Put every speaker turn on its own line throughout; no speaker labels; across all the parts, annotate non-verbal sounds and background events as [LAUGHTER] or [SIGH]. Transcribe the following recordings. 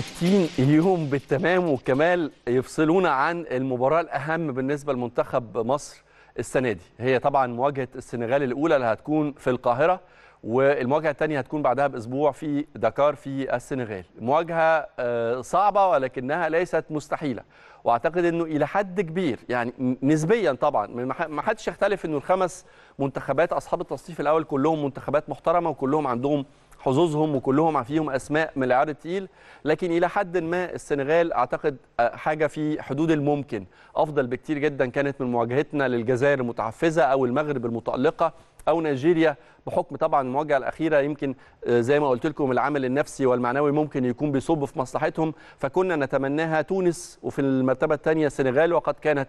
60 يوم بالتمام والكمال يفصلونا عن المباراة الأهم بالنسبة لمنتخب مصر السنة دي هي طبعا مواجهة السنغال الأولى اللي هتكون في القاهرة والمواجهة الثانية هتكون بعدها بأسبوع في دكار في السنغال مواجهة آه، صعبة ولكنها ليست مستحيلة واعتقد انه الى حد كبير يعني نسبيا طبعا ما حدش يختلف انه الخمس منتخبات اصحاب التصنيف الاول كلهم منتخبات محترمه وكلهم عندهم حظوظهم وكلهم فيهم اسماء من العيار التقيل لكن الى حد ما السنغال اعتقد آه، حاجه في حدود الممكن افضل بكتير جدا كانت من مواجهتنا للجزائر المتحفزه او المغرب المتالقه او نيجيريا بحكم طبعا المواجهه الاخيره يمكن آه، زي ما قلت لكم العامل النفسي والمعنوي ممكن يكون بيصب في مصلحتهم فكنا نتمناها تونس وفي المرتبه الثانيه السنغال وقد كانت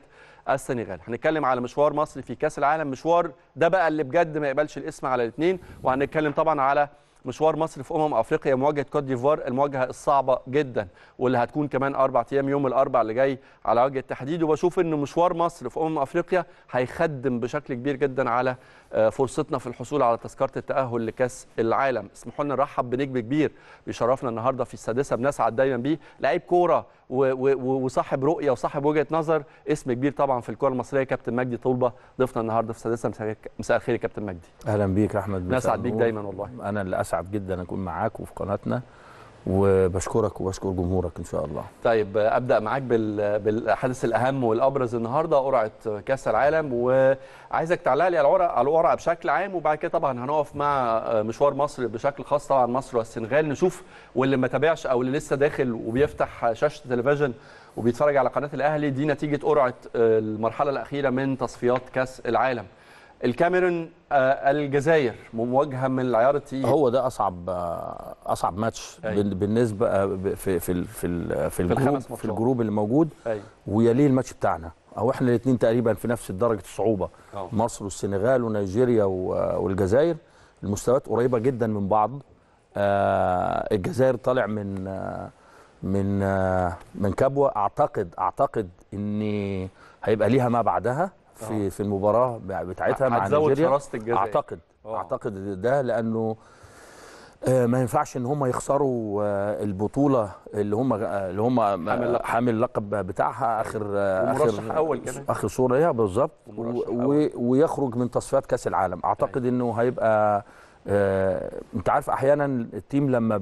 السنغال هنتكلم على مشوار مصر في كاس العالم مشوار ده بقى اللي بجد ما يقبلش الاسم على الاثنين وهنتكلم طبعا على مشوار مصر في امم افريقيا مواجهه كوت ديفوار المواجهه الصعبه جدا واللي هتكون كمان اربع ايام يوم الاربع اللي جاي على وجه التحديد وبشوف ان مشوار مصر في امم افريقيا هيخدم بشكل كبير جدا على آه، فرصتنا في الحصول على تذكره التاهل لكاس العالم اسمحوا لنا نرحب بنجم كبير بيشرفنا النهارده في السادسه بنسعد دايما بيه لعيب كوره وصاحب رؤيه وصاحب وجهه نظر اسم كبير طبعا في الكره المصريه كابتن مجدي طلبه ضيفنا النهارده في سادسه مساء الخير يا كابتن مجدي
اهلا بيك يا احمد نسعد بيك دايما والله انا اللي اسعد جدا اكون معاك وفي قناتنا وبشكرك وبشكر جمهورك ان
شاء الله طيب ابدا معاك بالحدث الاهم والابرز النهارده قرعه كاس العالم وعايزك تعلق لي على القرعه بشكل عام وبعد كده طبعا هنقف مع آه، مشوار مصر بشكل خاص طبعا مصر والسنغال نشوف واللي ما تابعش او اللي لسه داخل وبيفتح شاشه تلفزيون وبيتفرج على قناه الاهلي دي نتيجه قرعه آه، المرحله الاخيره من تصفيات كاس العالم الكاميرون آه، الجزائر مواجهه من العيار التقيل هو ده اصعب آه، اصعب ماتش
أيوة. بالنسبه آه، في في في في الجروب في الجروب اللي موجود ويليه الماتش بتاعنا او احنا الاثنين تقريبا في نفس درجه الصعوبه أوه. مصر والسنغال ونيجيريا والجزائر المستويات قريبه جدا من بعض الجزائر طالع من من من كبوه اعتقد اعتقد ان هيبقى ليها ما بعدها في آه. في المباراه بتاعتها مع نيجيريا اعتقد أوه. اعتقد ده لانه آه، ما ينفعش ان هم يخسروا آه، البطوله اللي هم اللي هم حامل, حامل اللقب بتاعها اخر اخر اول كمان اخر صوره ايه بالظبط ويخرج من تصفيات كاس العالم اعتقد أيوة. انه هيبقى انت عارف احيانا التيم لما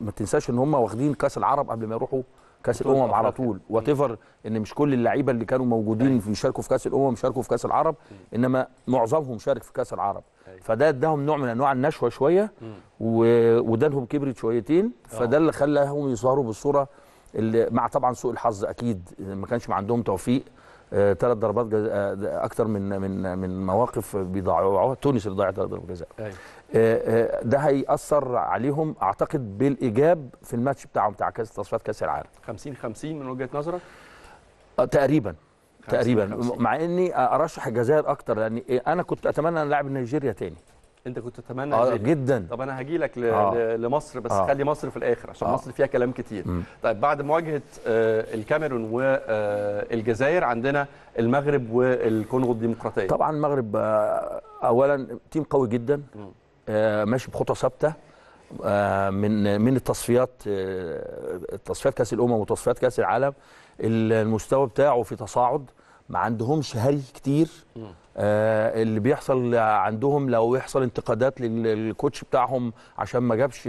ما تنساش ان هم واخدين كاس العرب قبل ما يروحوا كاس الامم على طول وات ايفر ان مش كل اللعيبه اللي كانوا موجودين بيشاركوا أيوة. في كاس الامم شاركوا في كاس العرب انما معظمهم شارك في كاس العرب أيوة. فده اداهم نوع من انواع النشوه شويه ودانهم كبرت شويتين فده آه. اللي خلاهم يظهروا بالصوره اللي مع طبعا سوء الحظ اكيد ما كانش ما عندهم توفيق ثلاث آه، ضربات جزاء آه، اكثر من من من مواقف بيضيعوها تونس اللي ضيعت ضربه جزاء أيوة. آه، آه، ده هيأثر عليهم اعتقد بالايجاب في الماتش بتاعهم بتاع كاس تصفيات كاس العالم 50 50 من وجهه نظرك آه، تقريبا تقريبا مع اني
ارشح الجزائر اكتر لان إيه، انا كنت اتمنى ان العب نيجيريا تاني انت كنت تتمنى آه جدا طب انا هجي لك آه. لمصر بس آه. خلي مصر في الاخر عشان آه. مصر فيها كلام كتير م. طيب بعد مواجهه آه الكاميرون والجزائر عندنا المغرب والكونغو الديمقراطيه طبعا المغرب آه اولا تيم قوي جدا م. آه،
ماشي بخطى ثابته آه، من من التصفيات آه، تصفيات كاس الامم وتصفيات كاس العالم المستوى بتاعه في تصاعد ما عندهمش هري كتير اللي بيحصل عندهم لو يحصل انتقادات للكوتش بتاعهم عشان ما جابش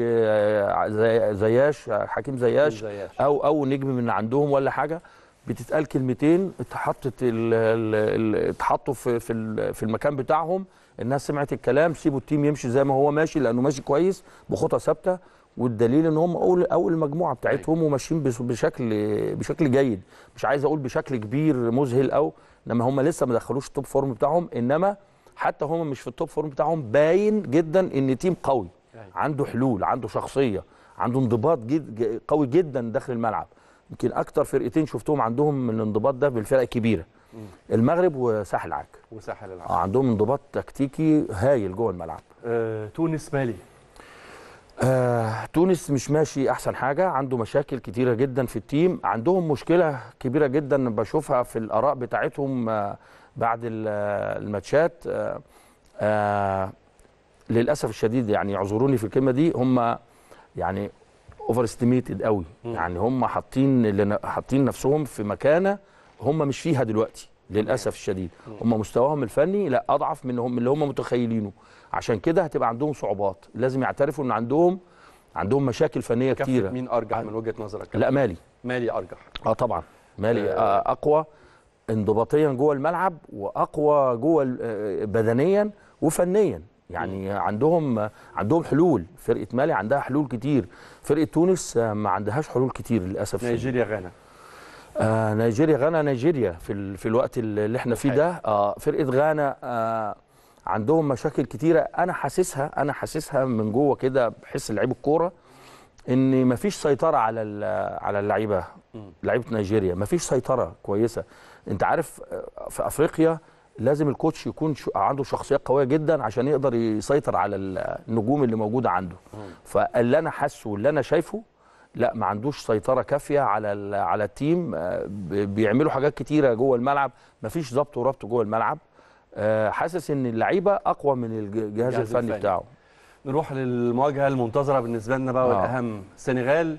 زياش حكيم زياش او او نجم من عندهم ولا حاجه بتتقال كلمتين اتحطت اتحطوا في في المكان بتاعهم الناس سمعت الكلام سيبوا التيم يمشي زي ما هو ماشي لانه ماشي كويس بخطى ثابته والدليل ان هم اول اول مجموعه بتاعتهم أيوة. وماشيين بشكل بشكل جيد مش عايز اقول بشكل كبير مذهل او انما هم لسه ما دخلوش التوب فورم بتاعهم انما حتى هم مش في التوب فورم بتاعهم باين جدا ان تيم قوي أيوة. عنده حلول عنده شخصيه عنده انضباط جد قوي جدا داخل الملعب يمكن اكتر فرقتين شفتهم عندهم الانضباط ده بالفرق الكبيره المغرب وساحل العاج
وساحل العاج آه،
عندهم انضباط تكتيكي هايل جوه الملعب آه، تونس مالي آه، تونس مش ماشي احسن حاجه عنده مشاكل كتيره جدا في التيم عندهم مشكله كبيره جدا بشوفها في الاراء بتاعتهم آه، بعد آه، الماتشات آه، آه، للاسف الشديد يعني اعذروني في الكلمه دي هم يعني اوفر استيميتد قوي يعني هم حاطين حاطين نفسهم في مكانه هم مش فيها دلوقتي للاسف الشديد هم مستواهم الفني لا اضعف من اللي هم متخيلينه عشان كده هتبقى عندهم صعوبات لازم يعترفوا ان عندهم عندهم مشاكل فنيه كتيره مين
ارجح من وجهه نظرك لا مالي
مالي ارجح اه طبعا مالي آه, آه، اقوى انضباطيا جوه الملعب واقوى جوه آه، بدنيا وفنيا يعني عندهم عندهم حلول فرقه مالي عندها حلول كتير فرقه تونس آه، ما عندهاش حلول كتير للاسف نيجيريا غانا آه نيجيريا غانا نيجيريا في في الوقت اللي احنا فيه ده آه فرقه غانا آه عندهم مشاكل كتيره انا حاسسها انا حاسسها من جوه كده بحس لعيب الكوره ان مفيش سيطره على على اللعيبه لعيبه نيجيريا مفيش سيطره كويسه انت عارف آه، في افريقيا لازم الكوتش يكون عنده شخصيه قويه جدا عشان يقدر يسيطر على النجوم اللي موجوده عنده فاللي انا حاسه واللي انا شايفه لا ما عندوش سيطره كافيه على على التيم آه، بيعملوا حاجات كتيره جوه الملعب ما فيش ضبط وربط جوه
الملعب آه، حاسس ان اللعيبه اقوى من الجهاز الفني الفني بتاعه نروح للمواجهه المنتظره بالنسبه لنا بقى آه. والاهم السنغال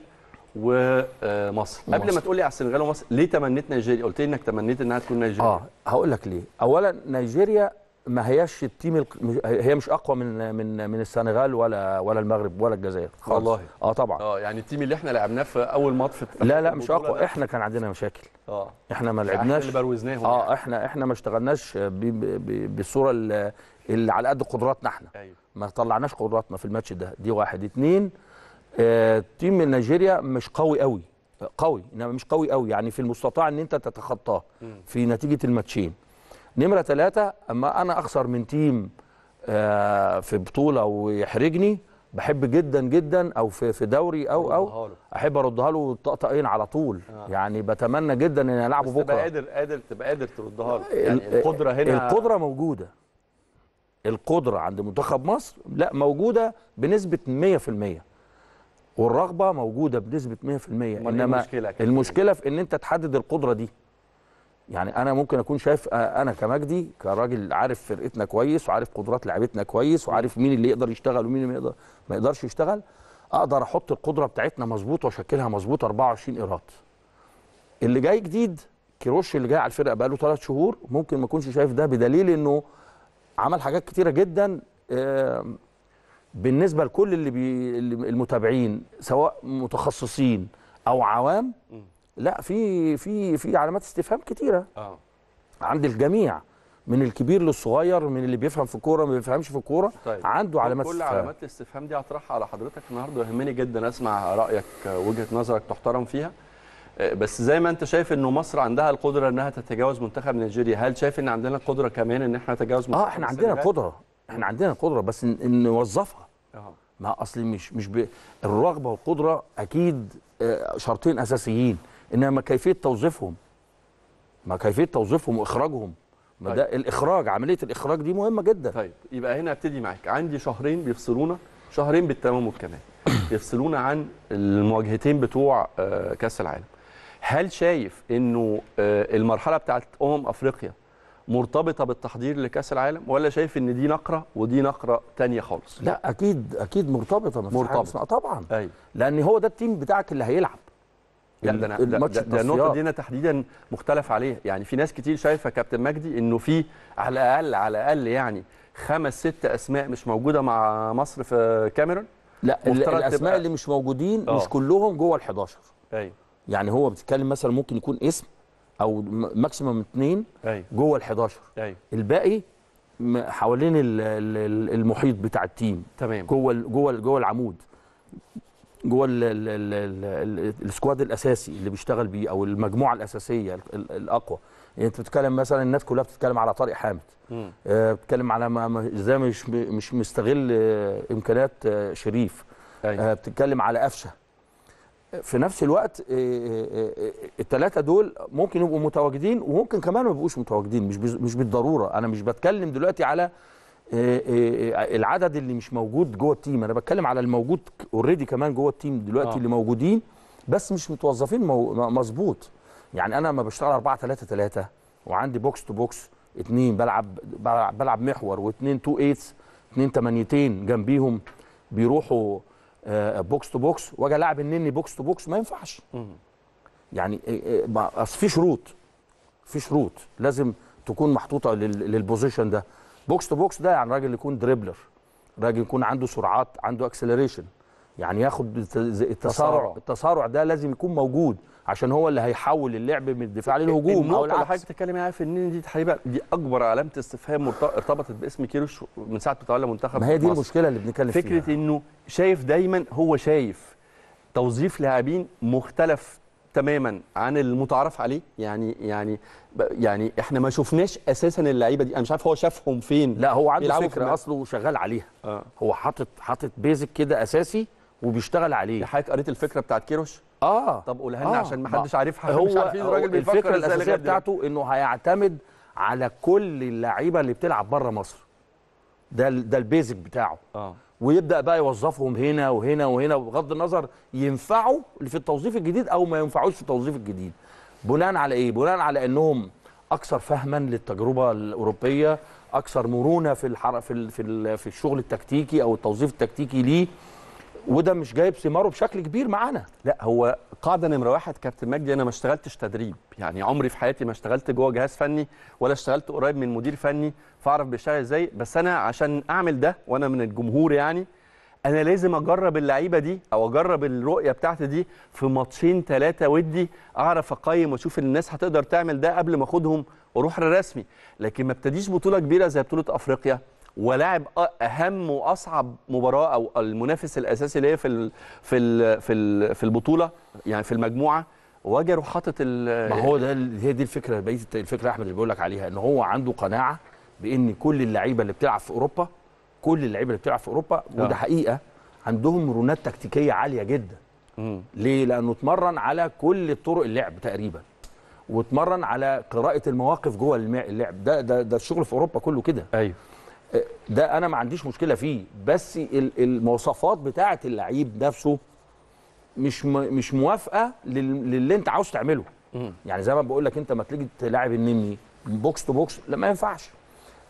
ومصر قبل ما تقول لي على السنغال ومصر ليه تمنيت نيجيريا قلت لي انك تمنيت انها تكون نيجيريا اه هقول لك ليه
اولا نيجيريا ما هياش التيم هي مش اقوى من من من السنغال ولا ولا المغرب ولا الجزائر خالص والله اه طبعا اه يعني التيم اللي احنا لعبناه في اول ماتش في لا لا مش اقوى احنا كان عندنا مشاكل اه احنا ما لعبناش احنا اللي بروزناهم اه يعني. احنا احنا ما اشتغلناش بالصوره اللي, اللي على قد قدراتنا احنا أيوه. ما طلعناش قدراتنا في الماتش ده دي واحد اتنين آه تيم نيجيريا مش قوي قوي قوي انما مش قوي قوي يعني في المستطاع ان انت تتخطاه في نتيجه الماتشين نمرة ثلاثة أما أنا أخسر من تيم آه، في بطولة ويحرجني بحب جدا جدا او في في دوري او او احب اردها له طقطقين على طول آه. يعني بتمنى جدا ان العبه بكره تبقى قادر
قادر تبقى قادر تردها له يعني القدره هنا القدره
موجوده القدره عند منتخب مصر لا موجوده بنسبه 100% والرغبه موجوده بنسبه 100% إيه انما المشكله في ان انت تحدد القدره دي يعني انا ممكن اكون شايف آه، انا كمجدي كراجل عارف فرقتنا كويس وعارف قدرات لعيبتنا كويس وعارف مين اللي يقدر يشتغل ومين اللي يقدر ما يقدرش يشتغل اقدر احط القدره بتاعتنا مظبوط واشكلها مظبوط 24 ايراد اللي جاي جديد كيروش اللي جاي على الفرقه بقاله ثلاث شهور ممكن ما اكونش شايف ده بدليل انه عمل حاجات كتيره جدا بالنسبه لكل اللي بي المتابعين سواء متخصصين او عوام لا في في في علامات استفهام كتيره اه عند الجميع
من الكبير للصغير من اللي بيفهم في الكوره ما بيفهمش في الكوره طيب. عنده علامات كل استفهام. علامات الاستفهام دي هطرحها على حضرتك النهارده يهمني جدا اسمع رايك وجهه نظرك تحترم فيها آه، بس زي ما انت شايف انه مصر عندها القدره انها تتجاوز منتخب نيجيريا هل شايف ان عندنا القدره كمان ان احنا نتجاوز آه، منتخب اه احنا عندنا القدره
احنا عندنا القدره بس نوظفها اه ما اصل مش مش ب... الرغبه والقدره اكيد آه، شرطين اساسيين انما كيفيه توظيفهم ما كيفيه توظيفهم واخراجهم ما طيب. ده
الاخراج عمليه الاخراج دي مهمه جدا طيب يبقى هنا ابتدي معاك عندي شهرين بيفصلونا شهرين بالتمام والكمال [COUGHS] يفصلونا عن المواجهتين بتوع آه، كاس العالم هل شايف انه آه، المرحله بتاعت امم افريقيا مرتبطه بالتحضير لكاس العالم ولا شايف ان دي نقره ودي نقره تانية خالص
لا اكيد اكيد مرتبطه مرتبطه
طبعا أي. طيب. لان هو ده التيم بتاعك اللي هيلعب لا يعني ده, ده, النقطه دي انا تحديدا مختلف عليها يعني في ناس كتير شايفه كابتن مجدي انه في على الاقل على الاقل يعني خمس ست اسماء مش موجوده مع مصر في كاميرون لا الاسماء اللي مش موجودين أوه. مش
كلهم جوه ال 11 ايوه يعني هو بتتكلم مثلا ممكن يكون اسم او ماكسيمم اثنين أيوة. جوه ال 11 أيوة. الباقي حوالين المحيط بتاع التيم تمام جوه جوه جوه العمود جوه السكواد الاساسي اللي بيشتغل بيه او المجموعه الاساسيه الاقوى يعني انت بتتكلم مثلا الناس كلها بتتكلم على طارق حامد آه بتتكلم على ازاي مش مش مستغل آه امكانيات آه شريف أيوه. آه بتتكلم على قفشه في نفس الوقت آه، آه، آه، الثلاثه دول ممكن يبقوا متواجدين وممكن كمان ما يبقوش متواجدين مش مش بالضروره انا مش بتكلم دلوقتي على آه، آه، آه، العدد اللي مش موجود جوه التيم انا بتكلم على الموجود اوريدي كمان جوه التيم دلوقتي آه. اللي موجودين بس مش متوظفين مظبوط يعني انا لما بشتغل 4 3 3 وعندي بوكس تو بوكس اثنين بلعب بلعب, بلعب محور واثنين تو ايتس اثنين ثمانيتين جنبيهم بيروحوا بوكس تو بوكس واجي العب النني بوكس تو بوكس ما ينفعش يعني اصل في شروط في شروط لازم تكون محطوطه للبوزيشن ده بوكس تو بوكس ده يعني راجل يكون دريبلر راجل يكون عنده سرعات عنده اكسلريشن يعني ياخد التسارع التسارع ده لازم يكون موجود
عشان هو اللي هيحول اللعب من الدفاع للهجوم او العكس اللي حضرتك بتتكلم عليها فنان دي تقريبا دي اكبر علامه استفهام ارتبطت باسم كيروش من ساعه ما تولى منتخب ما هي دي مصر. المشكله اللي بنتكلم فيها فكره انه شايف دايما هو شايف توظيف لاعبين مختلف تماما عن المتعارف عليه يعني يعني يعني احنا ما شفناش اساسا اللعيبه دي انا مش عارف هو شافهم فين لا هو عنده فكره اصله شغال عليها آه. هو حاطط حاطط
بيزك كده اساسي وبيشتغل عليه حضرتك قريت الفكره بتاعت كيروش اه طب قولها لنا آه. عشان ما حدش عارفها هو مش عارفين الراجل بيفكر الفكره الاساسيه بتاعته انه هيعتمد على كل اللعيبه اللي بتلعب بره مصر ده ده البيزك بتاعه آه. ويبدا بقى يوظفهم هنا وهنا وهنا بغض النظر ينفعوا في التوظيف الجديد او ما ينفعوش في التوظيف الجديد بناء على ايه بناء على انهم اكثر فهما للتجربه الاوروبيه اكثر مرونه في الحر... في ال... في, في الشغل التكتيكي او التوظيف التكتيكي ليه
وده مش جايب ثماره بشكل كبير معانا لا هو قاعده نمره واحد كابتن مجدي انا ما اشتغلتش تدريب يعني عمري في حياتي ما اشتغلت جوه جهاز فني ولا اشتغلت قريب من مدير فني فاعرف بيشتغل ازاي بس انا عشان اعمل ده وانا من الجمهور يعني انا لازم اجرب اللعيبه دي او اجرب الرؤيه بتاعتي دي في ماتشين ثلاثه ودي اعرف اقيم واشوف الناس هتقدر تعمل ده قبل ما اخدهم واروح للرسمي لكن ما ابتديش بطوله كبيره زي بطوله افريقيا ولاعب اهم واصعب مباراه او المنافس الاساسي ليه في الـ في الـ في الـ في البطوله يعني في المجموعه وحاطط ال ما هو ده هي دي الفكره بقيه الفكره احمد اللي بقول لك عليها ان هو عنده قناعه
بان كل اللعيبه اللي بتلعب في اوروبا كل اللعيبه اللي بتلعب في اوروبا آه. وده حقيقه عندهم مرونات تكتيكيه عاليه جدا مم. ليه لانه اتمرن على كل طرق اللعب تقريبا واتمرن على قراءه المواقف جوه اللعب ده ده ده الشغل في اوروبا كله كده ايوه ده انا ما عنديش مشكله فيه بس المواصفات بتاعه اللعيب نفسه مش مش موافقه للي انت عاوز تعمله يعني زي ما بقول لك انت ما تيجي تلاعب النني بوكس تو بوكس لا ما ينفعش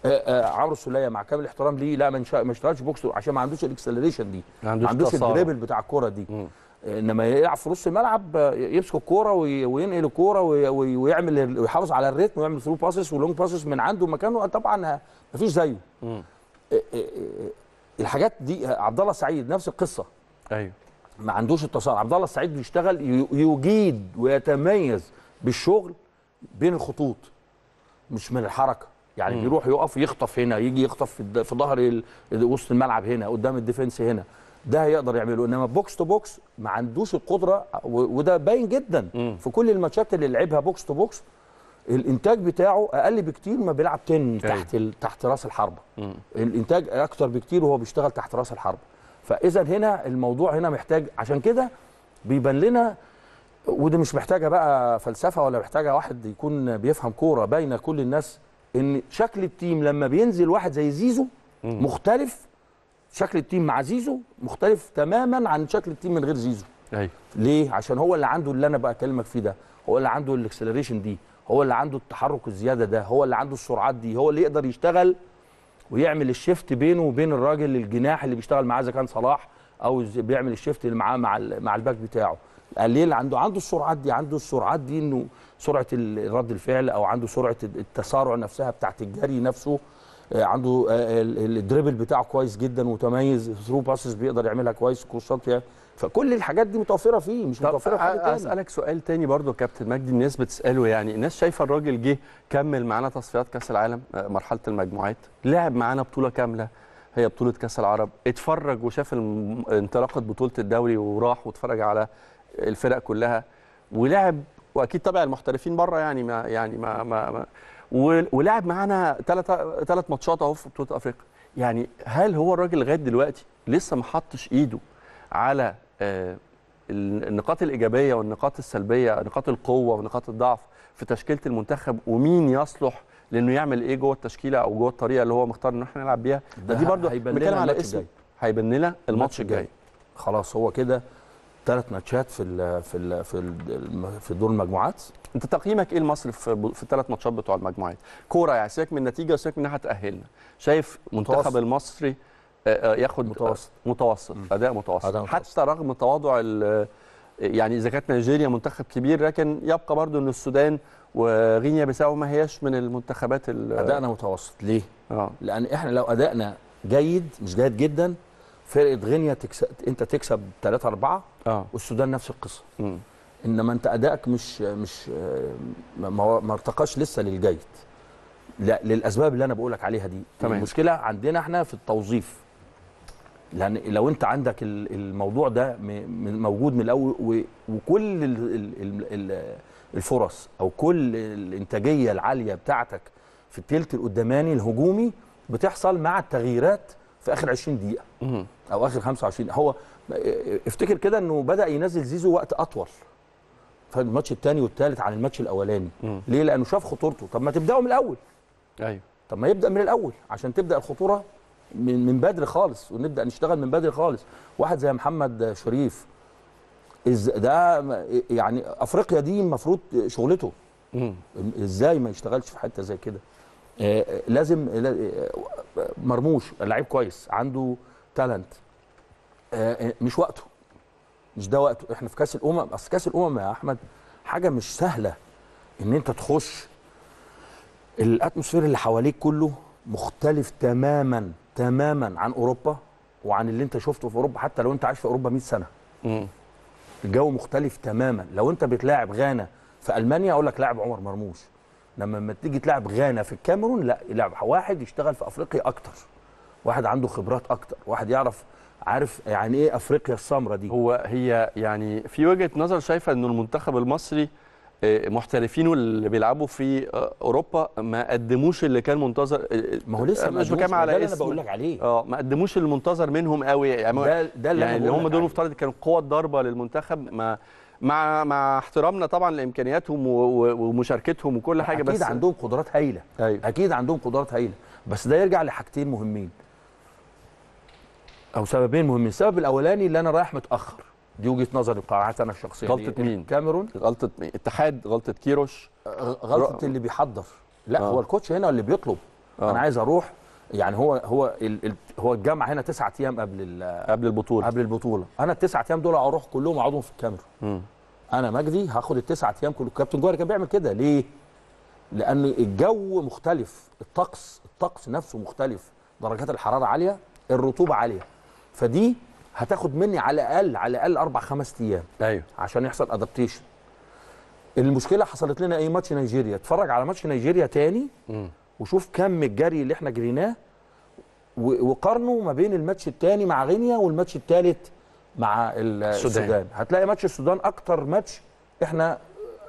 آه، آه، عمرو السلية مع كامل الاحترام ليه لا ما اشتغلش بوكس عشان ما عندوش الاكسلريشن دي ما عندوش, عندوش الدريبل بتاع الكوره دي انما يلعب في نص الملعب يمسك الكوره وينقل الكوره ويعمل ويحافظ على الريتم ويعمل ثرو باسس ولونج باسس من عنده مكانه طبعا مفيش زيه الحاجات دي عبد الله سعيد نفس القصه ايوه ما عندوش التصارع عبد الله السعيد بيشتغل يجيد ويتميز بالشغل بين الخطوط مش من الحركه يعني مم. بيروح يقف يخطف هنا يجي يخطف في ظهر وسط الملعب هنا قدام الديفنس هنا ده هيقدر يعمله انما بوكس تو بوكس ما عندوش القدره وده باين جدا م. في كل الماتشات اللي لعبها بوكس تو بوكس الانتاج بتاعه اقل بكتير ما بيلعب تن أيوه. تحت ال... تحت راس الحربه الانتاج اكتر بكتير وهو بيشتغل تحت راس الحربه فاذا هنا الموضوع هنا محتاج عشان كده بيبان لنا ودي مش محتاجه بقى فلسفه ولا محتاجه واحد يكون بيفهم كوره باينه كل الناس ان شكل التيم لما بينزل واحد زي زيزو مختلف شكل التيم مع زيزو مختلف تماما عن شكل التيم من غير زيزو ايوه ليه عشان هو اللي عنده اللي انا بكلمك فيه ده هو اللي عنده الاكسلريشن دي هو اللي عنده التحرك الزياده ده هو اللي عنده السرعات دي هو اللي يقدر يشتغل ويعمل الشيفت بينه وبين الراجل الجناح اللي بيشتغل معاه اذا كان صلاح او بيعمل الشيفت اللي معاه مع مع الباك بتاعه قليل عنده عنده السرعات دي عنده السرعات دي انه سرعه رد الفعل او عنده سرعه التسارع نفسها بتاعه الجري نفسه آه، عنده آه، الدريبل بتاعه كويس جدا وتميز ثرو باسز بيقدر
يعملها كويس كروسات يعني فكل الحاجات دي متوفره فيه مش متوفره في حاجه اسالك سؤال تاني برضو يا كابتن مجدي الناس بتساله يعني الناس شايفه الراجل جه كمل معانا تصفيات كاس العالم آه، مرحله المجموعات لعب معانا بطوله كامله هي بطوله كاس العرب اتفرج وشاف انطلاقه بطوله الدوري وراح واتفرج على الفرق كلها ولعب واكيد طبعا المحترفين بره يعني ما يعني ما, ما, ما ولعب معانا ثلاث ثلاث ماتشات اهو في بطوله افريقيا يعني هل هو الراجل لغايه دلوقتي لسه ما حطش ايده على آه، النقاط الايجابيه والنقاط السلبيه نقاط القوه ونقاط الضعف في تشكيله المنتخب ومين يصلح لانه يعمل ايه جوه التشكيله او جوه الطريقه اللي هو مختار ان احنا نلعب بيها دي برضو بنتكلم على اسم هيبنلنا لنا الماتش الجاي خلاص هو كده ثلاث ماتشات في الـ في الـ في الـ في دور المجموعات انت تقييمك ايه لمصر في في الثلاث ماتشات بتوع المجموعات كوره يعني سيبك من النتيجه وسيبك من انها هتاهلنا شايف المنتخب المصري آه، آه، ياخد متوسط متوسط اداء متوسط. متوسط حتى رغم تواضع آه، يعني اذا كانت نيجيريا منتخب كبير لكن يبقى برضو ان السودان وغينيا بيساو ما هياش من المنتخبات ادائنا متوسط ليه؟ آه. لان احنا لو ادائنا جيد مش جيد جدا فرقه غينيا
تكسب انت تكسب 3 4 اه والسودان نفس القصه مم. انما انت ادائك مش مش آه، ما ارتقاش لسه للجيد لا للاسباب اللي انا بقول لك عليها دي تمام. المشكله عندنا احنا في التوظيف لان لو انت عندك الموضوع ده موجود من الاول وكل الفرص او كل الانتاجيه العاليه بتاعتك في التلت القداماني الهجومي بتحصل مع التغييرات في اخر 20 دقيقه او اخر 25 هو افتكر كده انه بدا ينزل زيزو وقت اطول في الماتش الثاني والثالث عن الماتش الاولاني مم. ليه لانه شاف خطورته طب ما تبداوا من الاول ايوه طب ما يبدا من الاول عشان تبدا الخطوره من من بدري خالص ونبدا نشتغل من بدري خالص واحد زي محمد شريف ده يعني افريقيا دي المفروض شغلته مم. ازاي ما يشتغلش في حته زي كده آه، لازم آه، آه، مرموش لعيب كويس عنده تالنت مش وقته مش ده وقته احنا في كاس الامم اصل كاس الامم يا احمد حاجه مش سهله ان انت تخش الاتموسفير اللي حواليك كله مختلف تماما تماما عن اوروبا وعن اللي انت شفته في اوروبا حتى لو انت عايش في اوروبا 100 سنه الجو مختلف تماما لو انت بتلاعب غانا في المانيا اقول لك لاعب عمر مرموش لما لما تيجي تلعب غانا في الكاميرون لا يلعب واحد يشتغل في افريقيا اكتر واحد عنده خبرات اكتر واحد يعرف عارف يعني
ايه افريقيا السمراء دي هو هي يعني في وجهه نظر شايفه ان المنتخب المصري آه، محترفينه اللي بيلعبوا في آه، اوروبا ما قدموش اللي كان منتظر آه، ما هو لسه مش بكام على ده انا بقول لك عليه اه ما قدموش المنتظر منهم قوي يعني ده, ده اللي يعني هم دول مفترض كانوا قوه ضربه للمنتخب ما مع مع احترامنا طبعا لامكانياتهم ومشاركتهم وكل حاجه أكيد بس اكيد عندهم قدرات هايله أيوة. اكيد عندهم قدرات
هايله بس ده يرجع لحاجتين مهمين او سببين مهمين السبب الاولاني اللي انا رايح متاخر دي وجهه نظري بقاعات انا الشخصيه غلطه مين كاميرون غلطه مين اتحاد غلطه كيروش آه، غلطه اللي بيحضر لا آه. هو الكوتش هنا اللي بيطلب آه. انا عايز اروح يعني هو هو ال هو الجامعه هنا تسعة ايام قبل قبل البطوله قبل البطوله انا التسعة ايام دول اروح كلهم اقعدهم في الكاميرون انا مجدي هاخد التسعة ايام كله كابتن جوهر كان بيعمل كده ليه؟ لان الجو مختلف الطقس الطقس نفسه مختلف درجات الحراره عاليه الرطوبه عاليه فدي هتاخد مني على الاقل على الاقل اربع خمس ايام ايوه عشان يحصل ادابتيشن المشكله حصلت لنا ايه ماتش نيجيريا اتفرج على ماتش نيجيريا تاني م. وشوف كم الجري اللي احنا جريناه وقارنه ما بين الماتش التاني مع غينيا والماتش التالت مع السودان السودان هتلاقي ماتش السودان اكتر ماتش احنا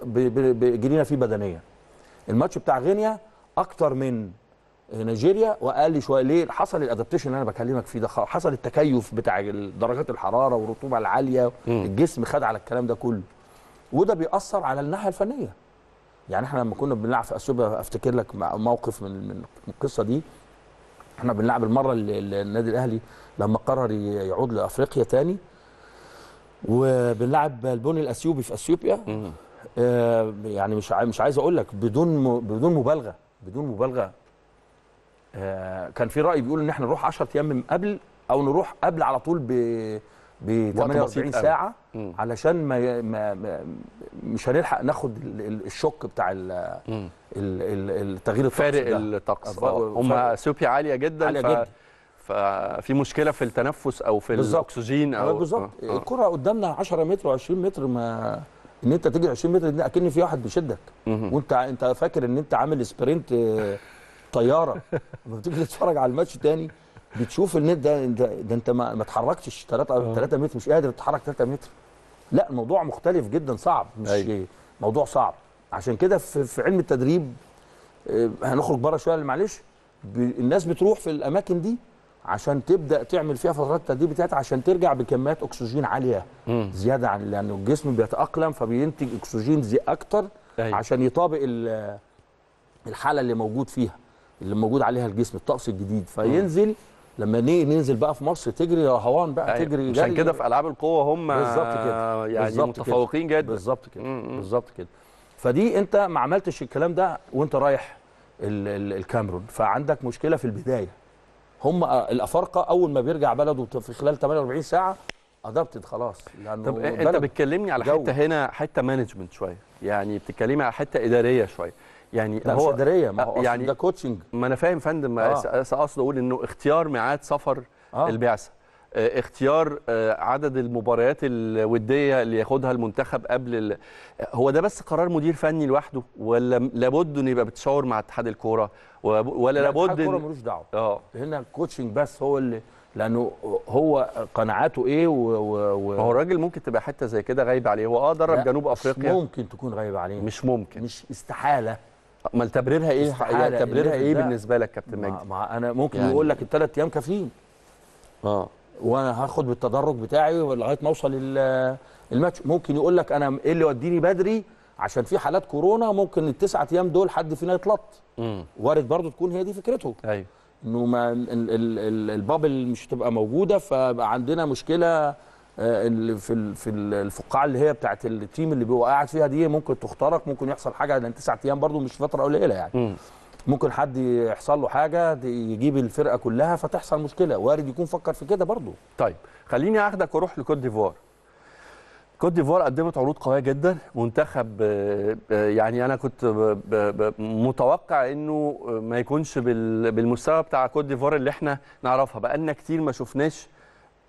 بيجيلنا فيه بدنيه الماتش بتاع غينيا اكتر من نيجيريا واقل شويه ليه حصل الادابتيشن اللي انا بكلمك فيه ده حصل التكيف بتاع درجات الحراره والرطوبه العاليه م. الجسم خد على الكلام ده كله وده بيأثر على الناحيه الفنيه يعني احنا لما كنا بنلعب في اثيوبيا افتكر لك موقف من من القصه دي احنا بنلعب المره اللي النادي الاهلي لما قرر يعود لافريقيا تاني وبنلعب البني الاثيوبي في اثيوبيا آه يعني مش مش عايز اقول لك بدون بدون مبالغه بدون مبالغه آه كان في راي بيقول ان احنا نروح 10 ايام من قبل او نروح قبل على طول ب ب 48 ساعه مم. علشان ما, ما, مش هنلحق ناخد الشوك بتاع ال
التغيير الطقس فارق الطقس آه، هم اثيوبيا عاليه جدا عالية جدا ففي مشكله في التنفس او في بالزبط. الاكسجين او آه، بالظبط آه. آه.
الكره قدامنا 10 متر و20 متر ما ان انت تجري 20 متر دي اكن في واحد بيشدك وانت انت فاكر ان انت عامل سبرنت آه، طياره [LAUGHS] لما بتيجي تتفرج على الماتش تاني بتشوف ان ده ده انت ما اتحركتش 3 3 متر مش قادر تتحرك 3 متر لا الموضوع مختلف جدا صعب مش أي. أيوه. موضوع صعب عشان كده في, في علم التدريب هنخرج بره شويه معلش الناس بتروح في الاماكن دي عشان تبدا تعمل فيها فترات التدريب بتاعتها عشان ترجع بكميات اكسجين عاليه مم. زياده عن لانه الجسم بيتاقلم فبينتج اكسجين زي اكتر أيوة. عشان يطابق الحاله اللي موجود فيها اللي موجود عليها الجسم الطقس الجديد فينزل مم. لما ننزل بقى في مصر تجري هوان بقى أيوة. تجري عشان كده في العاب
القوه هم بالظبط كده يعني بالزبط متفوقين كده. جدا بالظبط كده بالظبط كده
فدي انت ما عملتش الكلام ده وانت رايح الكاميرون فعندك مشكله في البدايه هم الافارقه اول ما بيرجع بلده في خلال 48 ساعه ادابتد خلاص لانه طب انت بتكلمني على جو. حته
هنا حته مانجمنت شويه يعني بتتكلمي على حته اداريه شويه يعني لا هو مش اداريه ما هو يعني ده كوتشنج ما انا فاهم فندم آه. اقصد اقول انه اختيار ميعاد سفر آه. البعثه آه، اختيار آه، عدد المباريات الوديه اللي ياخدها المنتخب قبل ال... هو ده بس قرار مدير فني لوحده ولا لابد ان يبقى بتشاور مع اتحاد الكوره ولا لا اتحاد الكوره ملوش دعوه اه هنا الكوتشنج بس هو اللي لانه هو قناعاته ايه و, و... هو الراجل ممكن تبقى حته زي كده غايبه عليه هو اه درب جنوب افريقيا مش
ممكن تكون غايبه عليه مش ممكن مش استحاله
ما تبريرها ايه تبريرها ايه بالنسبه لك كابتن
مجدي؟ ما انا ممكن يعني... يقول لك الثلاث ايام كافيين اه وانا هاخد بالتدرج بتاعي لغايه ما اوصل الماتش ممكن يقول لك انا ايه اللي وديني بدري عشان في حالات كورونا ممكن التسعة ايام دول حد فينا يتلط وارد برضو تكون هي دي فكرته ايوه انه ما البابل مش هتبقى موجوده فبقى عندنا مشكله آه، في في الفقاعه اللي هي بتاعت التيم اللي بيبقى قاعد فيها دي ممكن تخترق ممكن يحصل حاجه لان تسعة ايام برضو مش فتره قليله يعني م. ممكن حد يحصل له حاجه
يجيب الفرقه كلها فتحصل مشكله وارد يكون فكر في كده برضه طيب خليني اخدك واروح لكوت ديفوار كوت ديفوار قدمت عروض قويه جدا منتخب آه، آه، يعني انا كنت متوقع انه ما يكونش بالمستوى بتاع كوت ديفوار اللي احنا نعرفها بقالنا كتير ما شفناش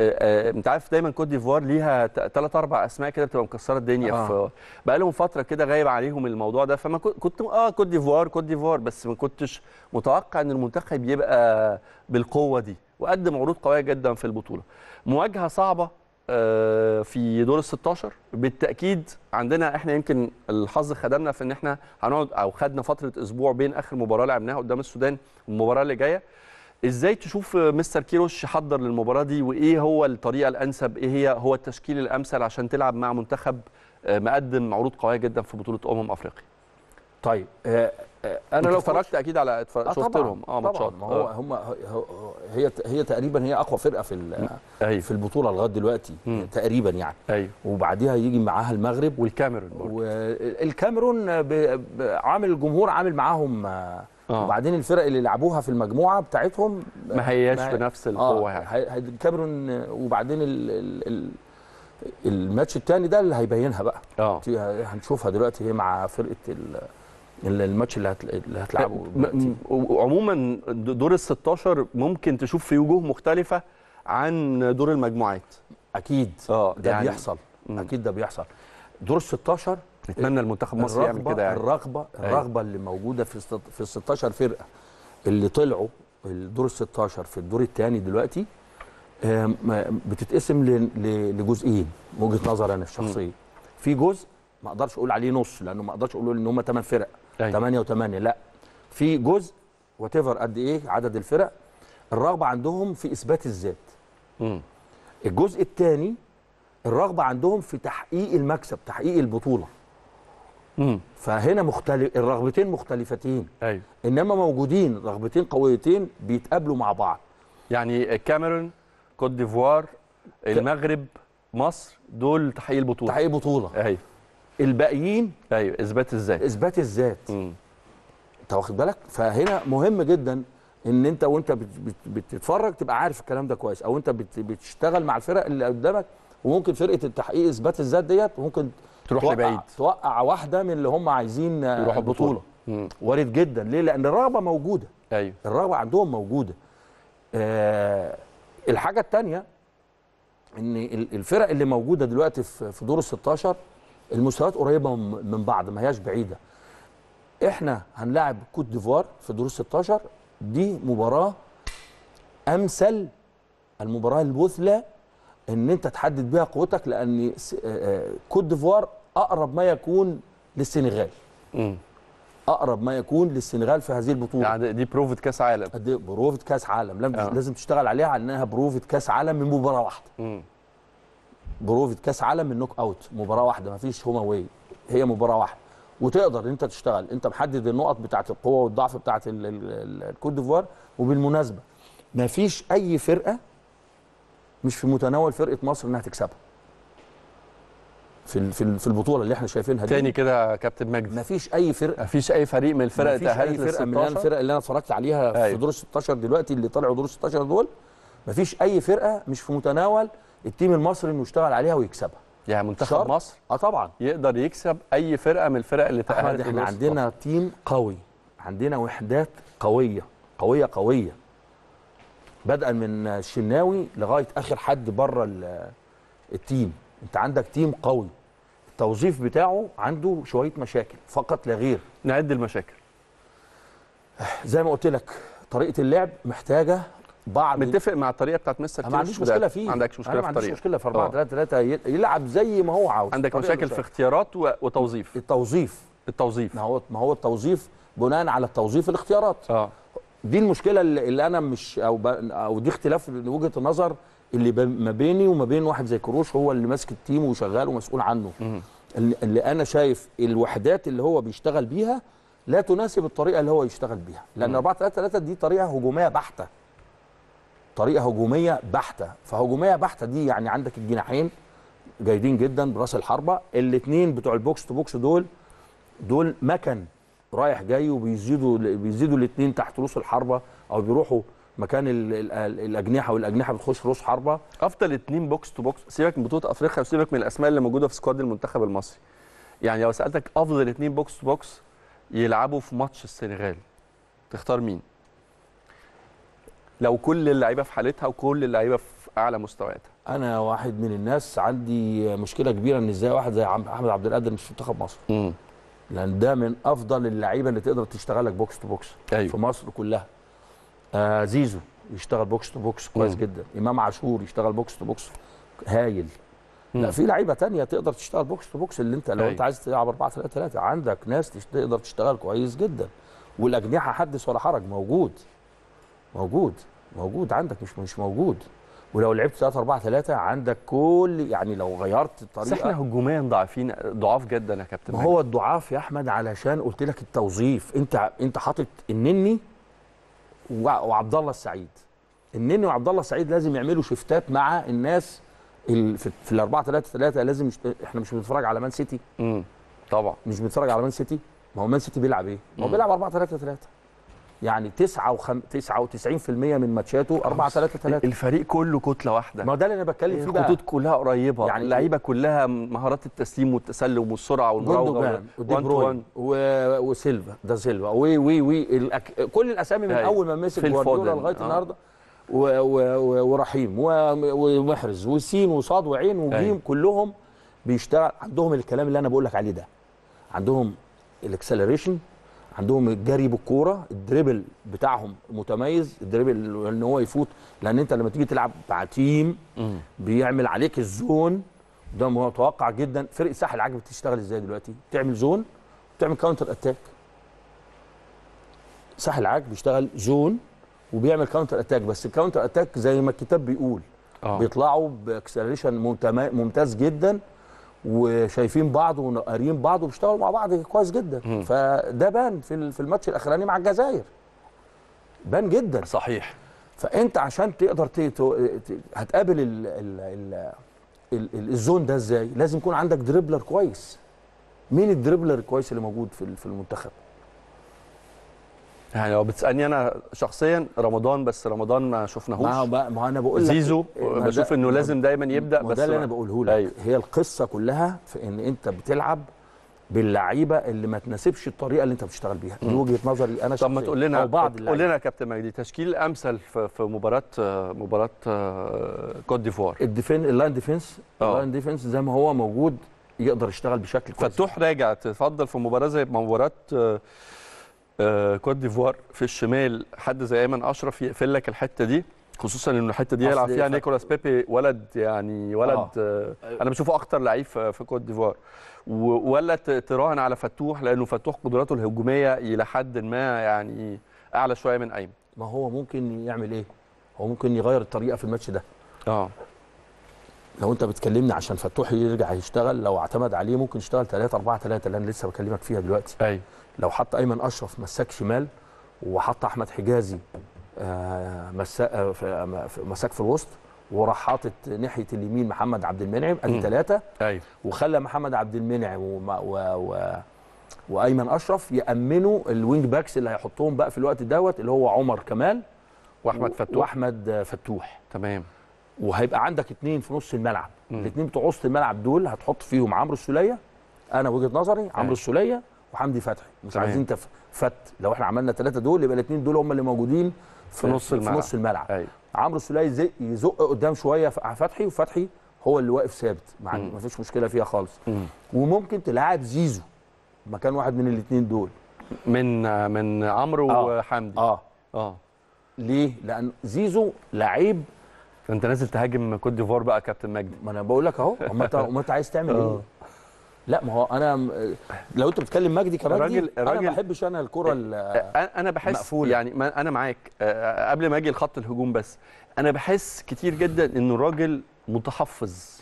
آه، آه، انت عارف دايما كوت ديفوار ليها ثلاث اربع اسماء كده بتبقى مكسره الدنيا آه. في بقى لهم فتره كده غايب عليهم الموضوع ده فما كنت اه كوت ديفوار كوت ديفوار بس ما كنتش متوقع ان المنتخب يبقى بالقوه دي وقدم عروض قويه جدا في البطوله مواجهه صعبه آه، في دور ال 16 بالتاكيد عندنا احنا يمكن الحظ خدمنا في ان احنا هنقعد او خدنا فتره اسبوع بين اخر مباراه لعبناها قدام السودان والمباراه اللي جايه ازاي تشوف مستر كيروش حضر للمباراه دي وايه هو الطريقه الانسب ايه هي هو التشكيل الامثل عشان تلعب مع منتخب آه، مقدم عروض قويه جدا في بطوله امم افريقيا طيب آه، آه، انا لو اتفرجت اكيد على اتفرج... آه شفت لهم اه ماتشات ما هو هم
هي هي تقريبا هي اقوى فرقه في أيوه. في البطوله لغايه دلوقتي مم. تقريبا يعني أيوه. وبعديها يجي معاها المغرب والكاميرون والكاميرون عامل الجمهور عامل معاهم آه آه. وبعدين الفرق اللي لعبوها في المجموعه بتاعتهم ما هياش ما بنفس آه، القوه آه. يعني الكاميرون وبعدين ال... ال... ال... الماتش الثاني ده اللي هيبينها بقى اه هنشوفها دلوقتي هي
مع فرقه ال... الماتش اللي, هتل... اللي هتلعبه عموما دور ال 16 ممكن تشوف في وجوه مختلفه عن دور المجموعات اكيد اه ده يعني... بيحصل اكيد ده بيحصل دور ال 16 نتمنى المنتخب المصري يعمل كده يعني
الرغبه أيوة. الرغبه اللي موجوده في في ال 16 فرقه اللي طلعوا الدور ال 16 في الدور الثاني دلوقتي بتتقسم لجزئين وجهه نظري انا الشخصيه في جزء ما اقدرش اقول عليه نص لانه ما اقدرش اقول ان هم ثمان فرق ثمانيه أيوة. وثمانيه لا في جزء وات قد ايه عدد الفرق الرغبه عندهم في اثبات الذات الجزء الثاني الرغبه عندهم في تحقيق المكسب تحقيق البطوله مم. فهنا مختلف الرغبتين مختلفتين أيوه. انما موجودين رغبتين قويتين
بيتقابلوا مع بعض يعني الكاميرون كوت ديفوار المغرب مصر دول تحقيق البطوله تحقيق بطوله ايوه الباقيين ايوه اثبات الذات اثبات الذات انت واخد بالك فهنا مهم جدا
ان انت وانت بتتفرج تبقى عارف الكلام ده كويس او انت بتشتغل مع الفرق اللي قدامك وممكن فرقه التحقيق اثبات الذات ديت ممكن تروح لبعيد توقع واحده من اللي هم عايزين يروحوا البطوله وارد جدا ليه لان الرغبه موجوده ايوه الرغبه عندهم موجوده آه الحاجه الثانيه ان الفرق اللي موجوده دلوقتي في دور ال 16 المستويات قريبه من بعض ما هياش بعيده احنا هنلاعب كوت ديفوار في دور ال 16 دي مباراه امثل المباراه البثلى ان انت تحدد بيها قوتك لان كوت ديفوار اقرب ما يكون للسنغال اقرب ما يكون للسنغال في هذه البطوله يعني دي بروفة كاس عالم دي بروفة كاس عالم آه. لازم تشتغل عليها على انها بروفة كاس عالم من مباراه واحده بروفت بروفة كاس عالم من نوك اوت مباراه واحده ما فيش هوم اوي هي مباراه واحده وتقدر انت تشتغل انت محدد النقط بتاعه القوه والضعف بتاعه الكوت ديفوار وبالمناسبه ما فيش اي فرقه مش في متناول فرقه مصر انها تكسبها في في البطوله اللي احنا شايفينها دي تاني
كده يا كابتن مجد مفيش اي فرقه مفيش اي فريق من الفرق تاهلت لل 16 من الفرق
اللي انا اتفرجت عليها أيوه. في دور 16 دلوقتي اللي طلعوا دور 16 دول مفيش اي فرقه مش في متناول التيم المصري انه يشتغل عليها ويكسبها يعني منتخب شرط.
مصر اه طبعا يقدر يكسب اي فرقه من الفرق اللي تاهلت احنا عندنا
تيم قوي عندنا وحدات قويه قويه قويه بدءا من الشناوي لغايه اخر حد بره التيم انت عندك تيم قوي التوظيف بتاعه عنده شويه مشاكل
فقط لا غير نعد المشاكل زي ما قلت لك طريقه اللعب محتاجه بعض متفق مع الطريقه بتاعت مستر كيروش ما عنديش مشكله فيه ما عندكش مشكله في الطريقه ما عنديش مشكله في 4 3 3 يلعب زي ما هو عاوز عندك مشاكل في اختيارات وتوظيف التوظيف
التوظيف ما هو ما هو التوظيف بناء على التوظيف الاختيارات اه دي المشكله اللي انا مش او او دي اختلاف وجهه النظر اللي ما بيني وما بين واحد زي كروش هو اللي ماسك التيم وشغال ومسؤول عنه اللي انا شايف الوحدات اللي هو بيشتغل بيها لا تناسب الطريقه اللي هو يشتغل بيها لان 4 3 3 دي طريقه هجوميه بحته طريقه هجوميه بحته فهجوميه بحته دي يعني عندك الجناحين جيدين جدا براس الحربه الاثنين بتوع البوكس تو بوكس دول دول مكن رايح جاي وبيزيدوا بيزيدوا الاثنين تحت رؤوس الحربه او
بيروحوا مكان الاجنحه والاجنحه بتخش رؤوس حربه افضل اثنين بوكس تو بوكس سيبك من بطوله افريقيا وسيبك من الاسماء اللي موجوده في سكواد المنتخب المصري يعني لو سالتك افضل اثنين بوكس تو بوكس يلعبوا في ماتش السنغال تختار مين لو كل اللعيبه في حالتها وكل اللعيبه في اعلى مستوياتها انا واحد
من الناس عندي مشكله كبيره ان ازاي واحد زي احمد عبد القادر مش في منتخب مصر لان ده من افضل اللعيبه اللي تقدر تشتغل لك بوكس تو بوكس أيوه. في مصر كلها آه زيزو يشتغل بوكس تو بوكس كويس جدا امام عاشور يشتغل بوكس تو بوكس هايل مم. لا في لعيبه تانية تقدر تشتغل بوكس تو بوكس اللي انت لو أيوه. انت عايز تلعب 4 3 3 عندك ناس تقدر تشتغل كويس جدا والاجنحه حدث ولا حرج موجود موجود موجود عندك مش مش موجود ولو لعبت 3 4 3 عندك كل يعني لو غيرت الطريقه بس احنا هجوميا ضعيفين ضعاف جدا يا كابتن ما هو الضعاف يا احمد علشان قلت لك التوظيف انت انت حاطط النني وعبد الله السعيد النني وعبد الله السعيد لازم يعملوا شيفتات مع الناس في ال 4 3 3 لازم مش احنا مش بنتفرج على مان سيتي امم طبعا مش بنتفرج على مان سيتي ما هو مان سيتي بيلعب ايه؟ ما هو بيلعب 4 3 3 يعني 99%
من ماتشاته 4 3 3 الفريق كله كتله واحده ما ده اللي انا بتكلم فيه بقى الخطوط كلها قريبه يعني اللعيبه كلها مهارات التسليم والتسلم والسرعه والمراوغه ودي وسيلفا ده سيلفا وي وي وي الأك... كل الاسامي من اول ما مسك جوارديولا لغايه آه. النهارده
و... و... ورحيم و... ومحرز وسين وصاد وعين وجيم كلهم بيشتغل عندهم الكلام اللي انا بقول لك عليه ده عندهم الاكسلريشن عندهم الجري بالكوره الدريبل بتاعهم متميز الدريبل ان هو يفوت لان انت لما تيجي تلعب مع تيم بيعمل عليك الزون ده متوقع جدا فرقه ساحل العاج بتشتغل ازاي دلوقتي تعمل زون وتعمل كاونتر اتاك ساحل العاج بيشتغل زون وبيعمل كاونتر اتاك بس الكاونتر اتاك زي ما الكتاب بيقول آه. بيطلعوا باكسلريشن ممتاز جدا وشايفين بعض ونقارين بعض وبيشتغلوا مع بعض كويس جدا م. فده بان في في الماتش الاخراني مع الجزائر بان جدا صحيح فانت عشان تقدر هتقابل ال ال ال ال الزون ده ازاي لازم يكون عندك دريبلر كويس مين الدريبلر الكويس اللي
موجود في المنتخب يعني لو بتسالني انا شخصيا رمضان بس رمضان ما شفناهوش ما, بقى
ما انا بقول لك زيزو إيه، بشوف انه لازم دايما يبدا بس ده اللي انا بقوله لك أيوه. هي القصه كلها في ان انت بتلعب باللعيبه اللي ما تناسبش الطريقه اللي انت بتشتغل بيها من وجهه نظري انا طب ما تقول لنا قول لنا
يا كابتن مجدي تشكيل امثل في مباراه مباراه كوت ديفوار
الديفين اللاين ديفنس
آه. اللاين ديفنس زي ما هو موجود يقدر يشتغل بشكل كويس فتوح راجع تفضل في مباراه زي مباراه آه، آه، كوت ديفوار في الشمال حد زي ايمن اشرف يقفل لك الحته دي خصوصا ان الحته دي يلعب فيها نيكولاس بيبي ولد يعني ولد آه. آه انا بشوفه اكتر لعيب في كوت ديفوار ولا تراهن على فتوح لانه فتوح قدراته الهجوميه الى حد ما يعني اعلى شويه من ايمن ما هو ممكن يعمل ايه؟ هو ممكن يغير الطريقه في الماتش ده اه لو انت
بتكلمني عشان فتوح يرجع يشتغل لو اعتمد عليه ممكن يشتغل 3 4 3 اللي انا لسه بكلمك فيها دلوقتي ايوه لو حط ايمن اشرف مساك شمال وحط احمد حجازي آه، مساك آه، آه، مساك في الوسط وراح حاطط ناحيه اليمين محمد عبد المنعم ادي ثلاثه ايوه وخلى محمد عبد المنعم و و وايمن اشرف يامنوا الوينج باكس اللي هيحطهم بقى في الوقت دوت اللي هو عمر كمال واحمد فتوح واحمد فتوح تمام وهيبقى عندك اثنين في نص الملعب الاثنين بتوع وسط الملعب دول هتحط فيهم عمرو السوليه انا وجهه نظري أيوه. عمرو السوليه وحمدي فتحي مش عايزين تفت فت لو احنا عملنا ثلاثه دول يبقى الاثنين دول هم اللي موجودين في نص الملعب في نص الملعب أيوة. عمرو السليه يزق, يزق قدام شويه فتحي وفتحي هو اللي واقف ثابت ما فيش مشكله فيها خالص مم. وممكن تلعب زيزو مكان واحد
من الاثنين دول من من عمرو آه. وحمدي اه اه ليه؟ لان زيزو لعيب فانت نازل تهاجم كوت ديفوار بقى كابتن مجدي ما انا
بقول لك اهو امال انت عايز تعمل [LAUGHS] آه. ايه؟ لا ما هو انا لو انت بتتكلم مجدي كمجدي الراجل انا ما بحبش انا الكره انا بحس مقفولة. يعني
انا معاك قبل ما اجي لخط الهجوم بس انا بحس كتير جدا ان الراجل متحفظ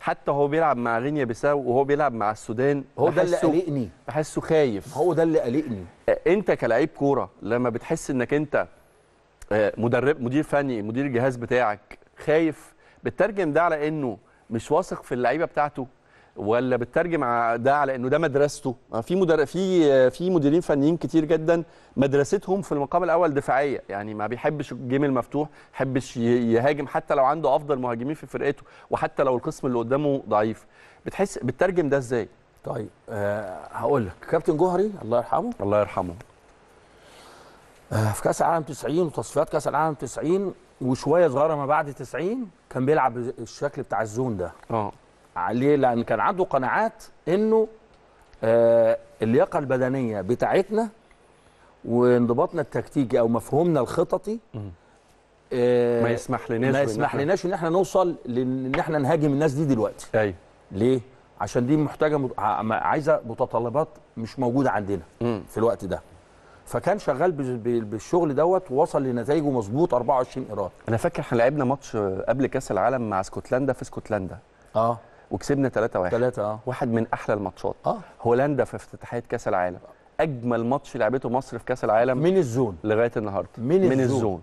حتى هو بيلعب مع غينيا بيساو وهو بيلعب مع السودان هو ده اللي قلقني بحسه خايف هو ده اللي قلقني انت كلاعب كوره لما بتحس انك انت مدرب مدير فني مدير الجهاز بتاعك خايف بتترجم ده على انه مش واثق في اللعيبه بتاعته ولا بتترجم ده على انه ده مدرسته في مدر... في في مديرين فنيين كتير جدا مدرستهم في المقام الاول دفاعيه يعني ما بيحبش الجيم المفتوح ما بيحبش يهاجم حتى لو عنده افضل مهاجمين في فرقته وحتى لو القسم اللي قدامه ضعيف بتحس بتترجم ده ازاي طيب أه هقول لك كابتن جوهري الله يرحمه الله يرحمه أه في كاس العالم 90 وتصفيات
كاس العالم 90 وشويه صغيره ما بعد 90 كان بيلعب الشكل بتاع الزون ده اه ليه؟ لان كان عنده قناعات انه آه، اللياقه البدنيه بتاعتنا وانضباطنا التكتيكي او مفهومنا الخططي
آه، ما يسمح لناش ما يسمح لناش
ان احنا نوصل لان احنا نهاجم الناس دي دلوقتي ايوه ليه عشان دي محتاجه عايزه متطلبات مش موجوده عندنا م. في الوقت ده فكان شغال بالشغل دوت ووصل لنتائجه
مظبوط 24 ايراد انا فاكر احنا لعبنا ماتش قبل كاس العالم مع اسكتلندا في اسكتلندا اه وكسبنا 3 1 3 اه واحد من احلى الماتشات آه. هولندا في افتتاحيه كاس العالم اجمل ماتش لعبته مصر في كاس العالم من الزون لغايه النهارده من, من الزون, الزون.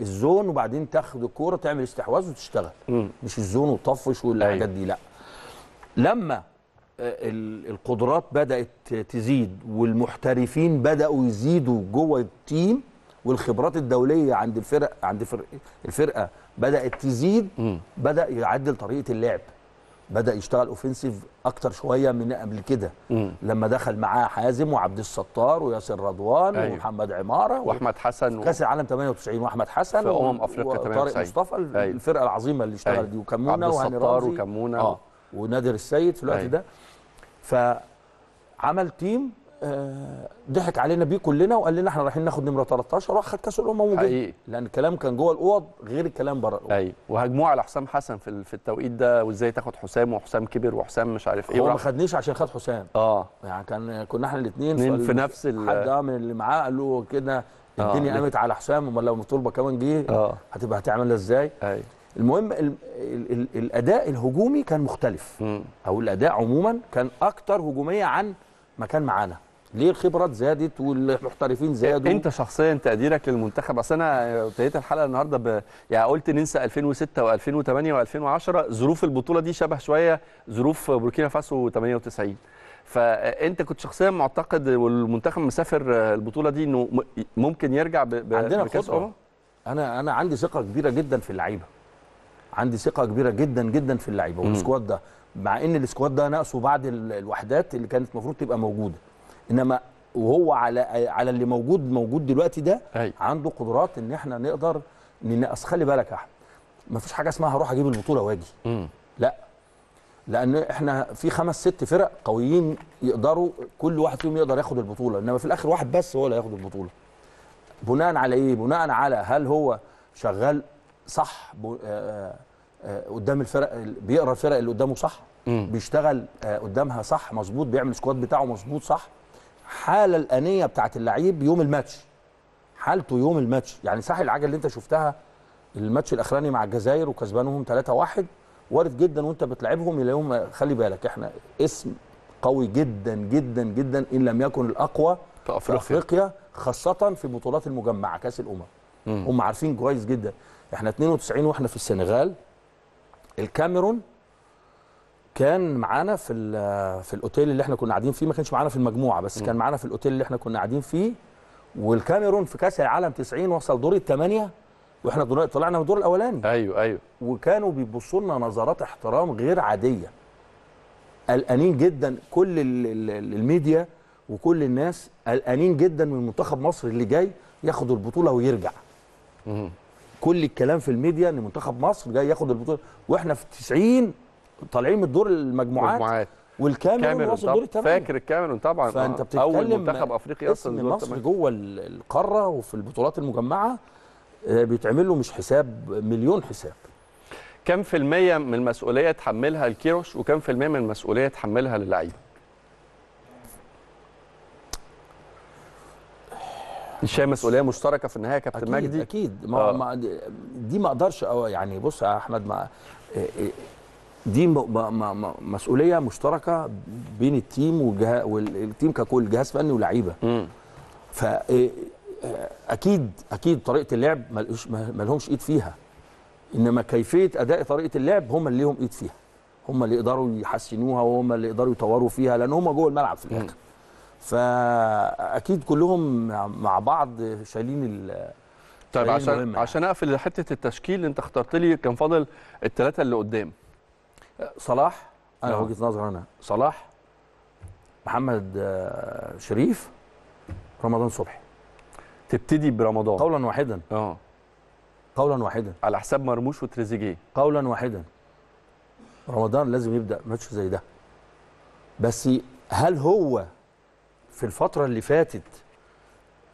الزون وبعدين تاخد الكوره تعمل استحواذ وتشتغل مم. مش الزون وطفش والحاجات أيوة. دي لا لما آه، القدرات بدات تزيد والمحترفين بداوا يزيدوا جوه التيم والخبرات الدوليه عند الفرق عند الفرقه بدات تزيد مم. بدا يعدل طريقه اللعب بدا يشتغل اوفنسيف اكتر شويه من قبل كده لما دخل معاه حازم وعبد الستار وياسر رضوان أيوه. ومحمد عماره واحمد حسن و... كاس العالم 98 واحمد حسن في امم افريقيا 98 وطارق مصطفى أيوه. الفرقه العظيمه اللي اشتغلت أيوه. دي وكمونه عبد الستار وكمونه آه. ونادر السيد في الوقت أيوه. ده فعمل تيم ضحك علينا بيه كلنا وقال لنا احنا رايحين ناخد نمره 13 راح خد كاس الامم وجه حقيقي
لان الكلام كان جوه الاوض غير الكلام بره الاوض ايوه وهجموه على حسام حسن في في التوقيت ده وازاي تاخد حسام وحسام كبر وحسام مش عارف ايه هو ما
خدنيش عشان خد حسام
اه يعني كان كنا احنا الاثنين في نفس حد اه
من اللي معاه قال له كده آه، الدنيا قامت على
حسام امال لو الطلبه
كمان جه آه. هتبقى هتعملها ازاي ايوه المهم الـ الـ الـ الاداء الهجومي كان مختلف م. او الاداء عموما كان اكتر هجوميه عن ما كان معانا
ليه الخبرات زادت والمحترفين زادوا انت شخصيا تقديرك للمنتخب اصل انا ابتديت الحلقه النهارده ب... يعني قلت ننسى 2006 و2008 و2010 ظروف البطوله دي شبه شويه ظروف بوركينا فاسو 98 فانت كنت شخصيا معتقد والمنتخب مسافر البطوله دي انه ممكن يرجع ب... ب... عندنا خطوه انا انا عندي ثقه كبيره جدا في اللعيبه عندي ثقه كبيره جدا جدا في اللعيبه والسكواد
ده مع ان السكواد ده ناقصه بعض الوحدات اللي كانت المفروض تبقى موجوده انما وهو على على اللي موجود موجود دلوقتي ده أي. عنده قدرات ان احنا نقدر ننقص خلي بالك يا احمد فيش حاجه اسمها هروح اجيب البطوله واجي م. لا لان احنا في خمس ست فرق قويين يقدروا كل واحد فيهم يقدر ياخد البطوله انما في الاخر واحد بس هو اللي هياخد البطوله بناء على ايه بناء على هل هو شغال صح آآ آآ آه، آه، آه، قدام الفرق بيقرا الفرق اللي قدامه صح م. بيشتغل قدامها صح مظبوط بيعمل السكواد بتاعه مظبوط صح الحاله الانيه بتاعه اللعيب يوم الماتش حالته يوم الماتش يعني ساحل العجل اللي انت شفتها الماتش الاخراني مع الجزائر وكسبانهم 3-1 وارد جدا وانت بتلعبهم يلاقيهم خلي بالك احنا اسم قوي جدا جدا جدا ان لم يكن الاقوى في افريقيا, في أفريقيا خاصه في بطولات المجمعه كاس الامم هم عارفين كويس جدا احنا 92 واحنا في السنغال الكاميرون كان معانا في في الاوتيل اللي احنا كنا قاعدين فيه ما كانش معانا في المجموعه بس م. كان معانا في الاوتيل اللي احنا كنا قاعدين فيه والكاميرون في كاس العالم 90 وصل دور الثمانيه واحنا طلعنا من الدور الاولاني ايوه ايوه وكانوا بيبصوا لنا نظرات احترام غير عاديه قلقانين جدا كل الميديا وكل الناس قلقانين جدا من منتخب مصر اللي جاي ياخد البطوله ويرجع م. كل الكلام في الميديا ان منتخب مصر جاي ياخد البطوله واحنا في 90 طالعين من دور المجموعات مجموعات. والكاميرون واصل دور الثمانيه فاكر
الكاميرون طبعا فانت آه. بتتكلم اول منتخب افريقي اصلا مصر
جوه القاره وفي البطولات المجمعه آه، بيتعمل له مش حساب مليون حساب
كم في المية من المسؤولية تحملها الكيروش وكم في المية من المسؤولية تحملها للعيب مش هي مسؤوليه مشتركه في النهايه يا كابتن مجدي اكيد ما, آه.
ما دي ما اقدرش يعني بص يا احمد ما آه، دي مسؤوليه مشتركه بين التيم والتيم ككل جهاز فني ولاعيبه ف إيه، إيه، اكيد اكيد طريقه اللعب ما لهمش ايد فيها انما كيفيه اداء طريقه اللعب هم اللي لهم ايد فيها هم اللي يقدروا يحسنوها وهم اللي يقدروا يطوروا فيها لان هم جوه الملعب في الاخر
فاكيد كلهم مع بعض شايلين ال طيب عشان يعني. عشان اقفل حته التشكيل انت اخترت لي كان فاضل الثلاثه اللي قدام صلاح انا نعم. وجهه نظري انا صلاح محمد آه،
شريف رمضان صبحي تبتدي برمضان قولا واحدا اه قولا واحدا على حساب مرموش وتريزيجيه قولا واحدا رمضان لازم يبدا ماتش زي ده بس هل هو في الفتره اللي فاتت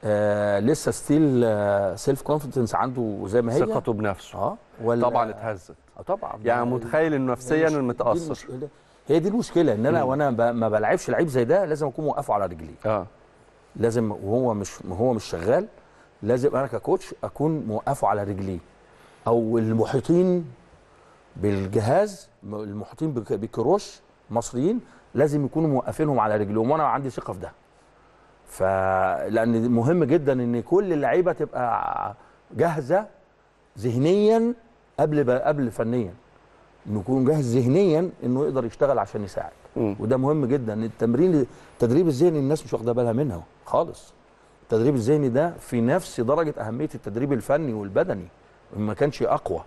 آه لسه ستيل آه سيلف كونفيدنس عنده زي ما هي ثقته بنفسه اه ولا طبعا
اتهزت آه، طبعا يعني متخيل انه نفسيا متاثر
هي دي المشكله ان انا وانا ما بلعبش لعيب زي ده لازم اكون موقفه على رجلي اه لازم وهو مش هو مش شغال لازم انا ككوتش اكون موقفه على رجليه او المحيطين بالجهاز المحيطين بكروش مصريين لازم يكونوا موقفينهم على رجلهم وانا عندي ثقه في ده فلان مهم جدا ان كل اللعيبه تبقى جاهزه ذهنيا قبل قبل فنيا نكون جاهز ذهنيا انه يقدر يشتغل عشان يساعد مم. وده مهم جدا التمرين التدريب الذهني الناس مش واخده بالها منه خالص التدريب الذهني ده في نفس درجه اهميه التدريب الفني
والبدني ما كانش اقوى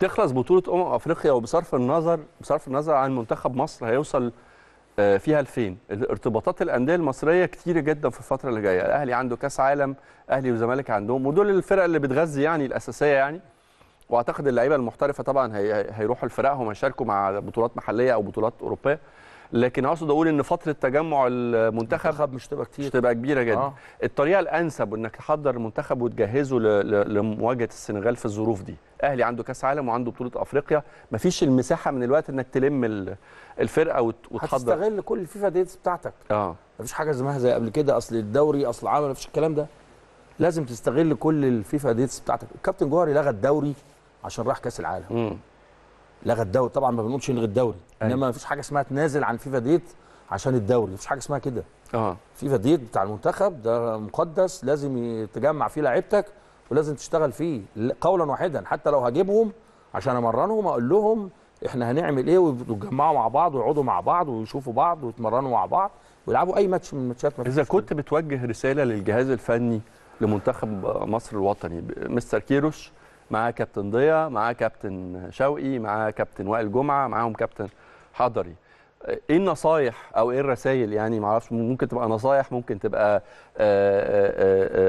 تخلص بطوله امم افريقيا وبصرف النظر بصرف النظر عن منتخب مصر هيوصل آه، فيها لفين الارتباطات الانديه المصريه كتير جدا في الفتره اللي جايه الاهلي عنده كاس عالم اهلي والزمالك عندهم ودول الفرق اللي بتغذي يعني الاساسيه يعني واعتقد اللعيبه المحترفه طبعا هيروحوا لفرقهم هيشاركوا مع بطولات محليه او بطولات اوروبيه لكن اقصد اقول ان فتره تجمع المنتخب مش تبقى كتير مش تبقى كبيره جدا آه. الطريقه الانسب انك تحضر المنتخب وتجهزه لمواجهه السنغال في الظروف دي اهلي عنده كاس عالم وعنده بطوله افريقيا مفيش المساحه من الوقت انك تلم الفرقه وتحضر
هتستغل كل الفيفا ديتس بتاعتك
اه مفيش حاجه اسمها
زي قبل كده اصل الدوري اصل عمل مفيش الكلام ده لازم تستغل كل الفيفا ديتس بتاعتك الكابتن جوهري لغى الدوري عشان راح كاس العالم مم. لغى الدوري طبعا ما بنقولش نلغي الدوري أيه. انما ما فيش حاجه اسمها تنازل عن فيفا ديت عشان الدوري ما فيش حاجه اسمها كده اه فيفا ديت بتاع المنتخب ده مقدس لازم تجمع فيه لعيبتك ولازم تشتغل فيه قولا واحدا حتى لو هجيبهم عشان امرنهم اقول لهم احنا هنعمل ايه
ويتجمعوا مع بعض ويقعدوا مع بعض ويشوفوا بعض ويتمرنوا مع بعض ويلعبوا اي ماتش من الماتشات اذا كنت بتوجه رساله للجهاز الفني لمنتخب مصر الوطني مستر كيروش معاه كابتن ضياء معاه كابتن شوقي معاه كابتن وائل جمعه معاهم كابتن حضري ايه النصايح او ايه الرسائل يعني ما اعرفش ممكن تبقى نصايح ممكن تبقى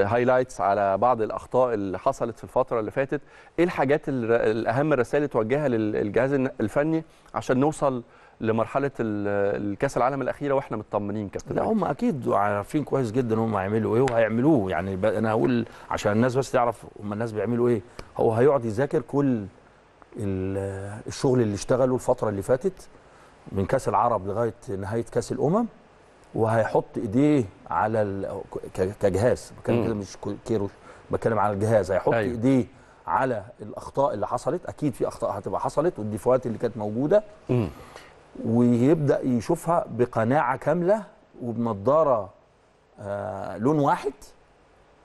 هايلايتس آه، آه، آه، على بعض الاخطاء اللي حصلت في الفتره اللي فاتت ايه الحاجات الاهم الرسائل اللي توجهها للجهاز الفني عشان نوصل لمرحله الكاس العالم الاخيره واحنا مطمنين كابتن لا هم اكيد
عارفين كويس جدا هم هيعملوا ايه وهيعملوه يعني انا هقول عشان الناس بس تعرف هم الناس بيعملوا ايه هو هيقعد يذاكر كل الشغل اللي اشتغله الفتره اللي فاتت من كاس العرب لغايه نهايه كاس الامم وهيحط ايديه على كجهاز بتكلم كده مش كيرو بتكلم على الجهاز هيحط أيوه. ايديه على الاخطاء اللي حصلت اكيد في اخطاء هتبقى حصلت والديفوهات اللي كانت موجوده مم. ويبدا يشوفها بقناعه كامله وبنضاره آه لون واحد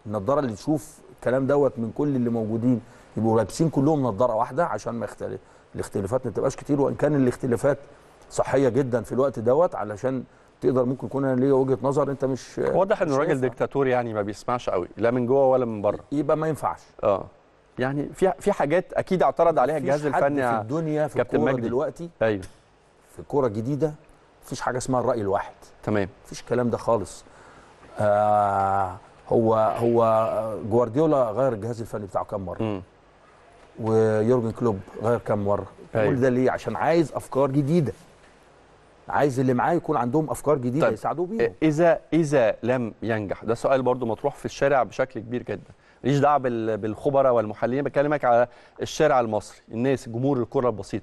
النضاره اللي تشوف الكلام دوت من كل اللي موجودين يبقوا لابسين كلهم نضاره واحده عشان ما يختلف الاختلافات ما تبقاش كتير وان كان الاختلافات صحيه جدا في الوقت دوت علشان تقدر ممكن يكون انا ليا وجهه نظر انت مش
واضح ان الراجل ديكتاتور يعني ما بيسمعش قوي لا من جوه ولا من بره يبقى ما ينفعش اه يعني في في حاجات اكيد اعترض عليها الجهاز الفني في الدنيا في كابتن مجدي دلوقتي ايوه
في كوره جديده مفيش حاجه اسمها الراي الواحد تمام مفيش
الكلام ده خالص
آه هو هو جوارديولا غير الجهاز الفني بتاعه كام مره ويورجن كلوب غير كام مره أيوه. كل ده ليه عشان عايز افكار
جديده عايز اللي معاه يكون عندهم افكار جديده طيب. يساعدوه آه، بيها اذا اذا لم ينجح ده سؤال برضو مطروح في الشارع بشكل كبير جدا ماليش دعوه بالخبراء والمحللين بكلمك على الشارع المصري الناس جمهور الكره البسيط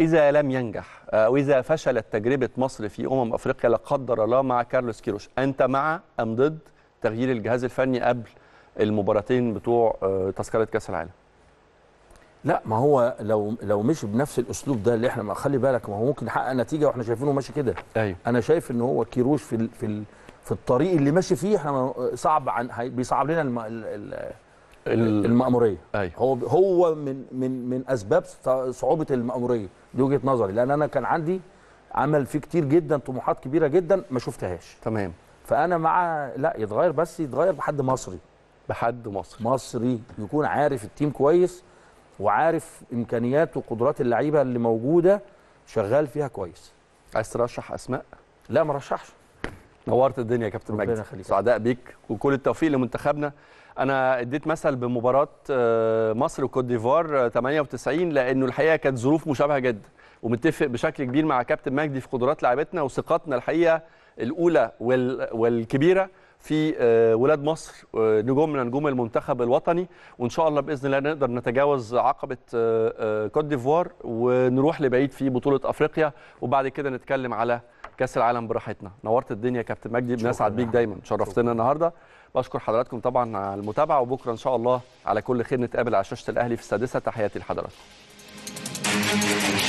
إذا لم ينجح أو آه، إذا فشلت تجربة مصر في أمم أفريقيا لا قدر الله مع كارلوس كيروش أنت مع أم ضد تغيير الجهاز الفني قبل المباراتين بتوع آه، تذكرة كأس العالم
لا ما هو لو لو مشي بنفس الاسلوب ده اللي احنا ما خلي بالك ما هو ممكن يحقق نتيجه واحنا شايفينه ماشي كده أيوه. انا شايف ان هو كيروش في في في الطريق اللي ماشي فيه احنا صعب عن بيصعب لنا الم... ال... ال... المأمورية أيوه. هو هو من من من أسباب صعوبة المأمورية دي وجهة نظري لأن أنا كان عندي عمل فيه كتير جدا طموحات كبيرة جدا ما شفتهاش تمام فأنا مع لا يتغير بس يتغير بحد مصري بحد مصري مصري يكون عارف التيم كويس وعارف إمكانيات وقدرات اللعيبة اللي موجودة شغال
فيها كويس عايز ترشح أسماء؟ لا ما رشحش نورت الدنيا يا كابتن مجدي سعداء بيك وكل التوفيق لمنتخبنا انا اديت مثل بمباراه آه، مصر وكوت ديفوار 98 آه، لانه الحقيقه كانت ظروف مشابهه جدا ومتفق بشكل كبير مع كابتن مجدي في قدرات لعبتنا وثقتنا الحقيقه الاولى والكبيره في آه، ولاد مصر نجومنا نجوم المنتخب الوطني وان شاء الله باذن الله نقدر نتجاوز عقبه كوت ديفوار ونروح لبعيد في بطوله افريقيا وبعد كده نتكلم على كاس العالم براحتنا نورت الدنيا يا كابتن مجدي بنسعد بيك دايما شرفتنا النهارده بشكر حضراتكم طبعا على المتابعه وبكره ان شاء الله على كل خير نتقابل على شاشه الاهلي في السادسه تحياتي لحضراتكم